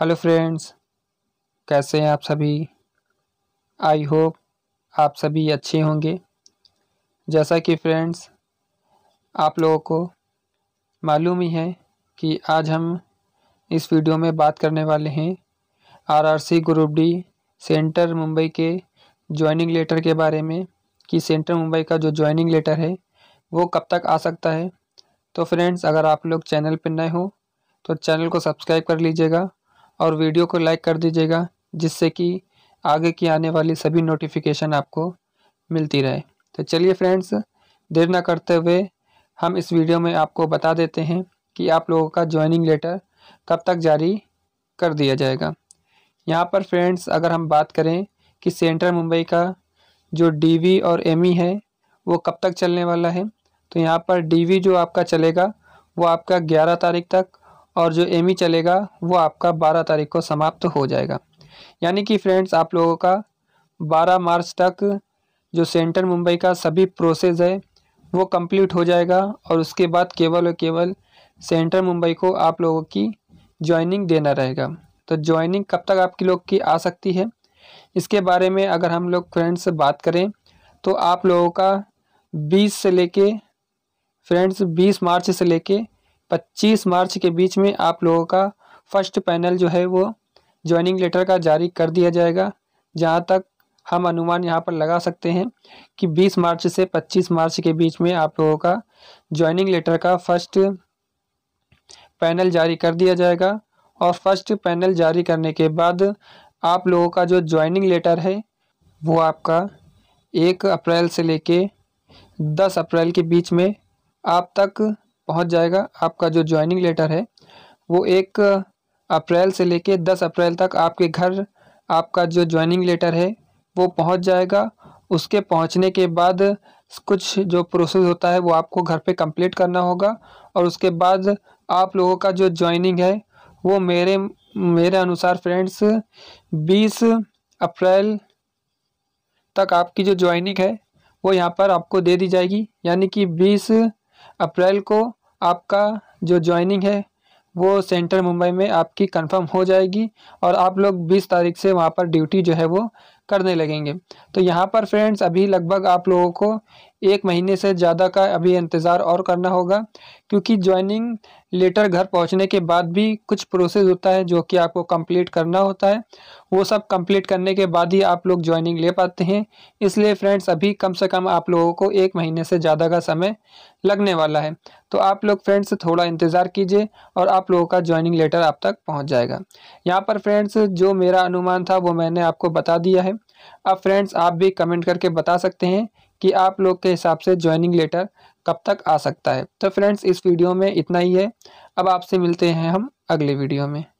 hello friends कैसे हैं आप सभी आई होप आप सभी अच्छे होंगे जैसा कि फ्रेंड्स आप लोगों को मालूम ही है कि आज हम इस वीडियो में बात करने वाले हैं RRC group D centre Mumbai के जॉइनिंग लेटर के बारे में कि सेंटर मुंबई का जो जॉइनिंग लेटर है वो कब तक आ सकता है तो फ्रेंड्स अगर आप लोग चैनल पर नए हो तो चैनल को सब्सक्राइब कर लीजिएगा और वीडियो को लाइक कर दीजिएगा जिससे कि आगे की आने वाली सभी नोटिफिकेशन आपको मिलती रहे तो चलिए फ्रेंड्स देर ना करते हुए हम इस वीडियो में आपको बता देते हैं कि आप लोगों का ज्वाइनिंग लेटर कब तक जारी कर दिया जाएगा यहाँ पर फ्रेंड्स अगर हम बात करें कि सेंट्रल मुंबई का जो डीवी और एमई e है वो कब तक चलने वाला है तो यहाँ पर डीवी जो आपका चलेगा वो आपका 11 तारीख तक और जो एम e चलेगा वो आपका बारह तारीख को समाप्त हो जाएगा यानी कि फ्रेंड्स आप लोगों का बारह मार्च तक जो सेंटर मुंबई का सभी प्रोसेस है वो कंप्लीट हो जाएगा और उसके बाद केवल और केवल सेंटर मुंबई को आप लोगों की ज्वाइनिंग देना रहेगा तो ज्वाइनिंग कब तक आपकी लोग की आ सकती है इसके बारे में अगर हम लोग फ्रेंड्स बात करें तो आप लोगों का 20 से लेके फ्रेंड्स 20 मार्च से लेके पच्चीस मार्च के बीच में आप लोगों का फर्स्ट पैनल जो है वो ज्वाइनिंग लेटर का जारी कर दिया जाएगा जहाँ तक हम अनुमान यहाँ पर लगा सकते हैं कि 20 मार्च से 25 मार्च के बीच में आप लोगों का ज्वाइनिंग लेटर का फर्स्ट पैनल जारी कर दिया जाएगा और फर्स्ट पैनल जारी करने के बाद आप लोगों का जो ज्वाइनिंग लेटर है वो आपका एक अप्रैल से लेके 10 अप्रैल के बीच में आप तक पहुंच जाएगा आपका जो ज्वाइनिंग लेटर है वो एक अप्रैल से लेके दस अप्रैल तक आपके घर आपका जो ज्वाइनिंग लेटर है वो पहुंच जाएगा उसके पहुंचने के बाद कुछ जो प्रोसेस होता है वो आपको घर पे कंप्लीट करना होगा और उसके बाद आप लोगों का जो ज्वाइनिंग है वो मेरे मेरे अनुसार फ्रेंड्स बीस अप्रैल तक आपकी जो ज्वाइनिंग है वो यहाँ पर आपको दे दी जाएगी यानी कि बीस अप्रैल को आपका जो ज्वाइनिंग है वो सेंट्रल मुंबई में आपकी कंफर्म हो जाएगी और आप लोग 20 तारीख से वहाँ पर ड्यूटी जो है वो करने लगेंगे तो यहाँ पर फ्रेंड्स अभी लगभग आप लोगों को एक महीने से ज़्यादा का अभी इंतज़ार और करना होगा क्योंकि ज्वाइनिंग लेटर घर पहुँचने के बाद भी कुछ प्रोसेस होता है जो कि आपको कंप्लीट करना होता है वो सब कंप्लीट करने के बाद ही आप लोग ज्वाइनिंग ले पाते हैं इसलिए फ्रेंड्स अभी कम से कम आप लोगों को एक महीने से ज़्यादा का समय लगने वाला है तो आप लोग फ्रेंड्स थोड़ा इंतज़ार कीजिए और आप लोगों का ज्वाइनिंग लेटर आप तक पहुँच जाएगा यहाँ पर फ्रेंड्स जो मेरा अनुमान था वो मैंने आपको बता दिया है अब फ्रेंड्स आप भी कमेंट करके बता सकते हैं कि आप लोग के हिसाब से ज्वाइनिंग लेटर कब तक आ सकता है तो फ्रेंड्स इस वीडियो में इतना ही है अब आपसे मिलते हैं हम अगले वीडियो में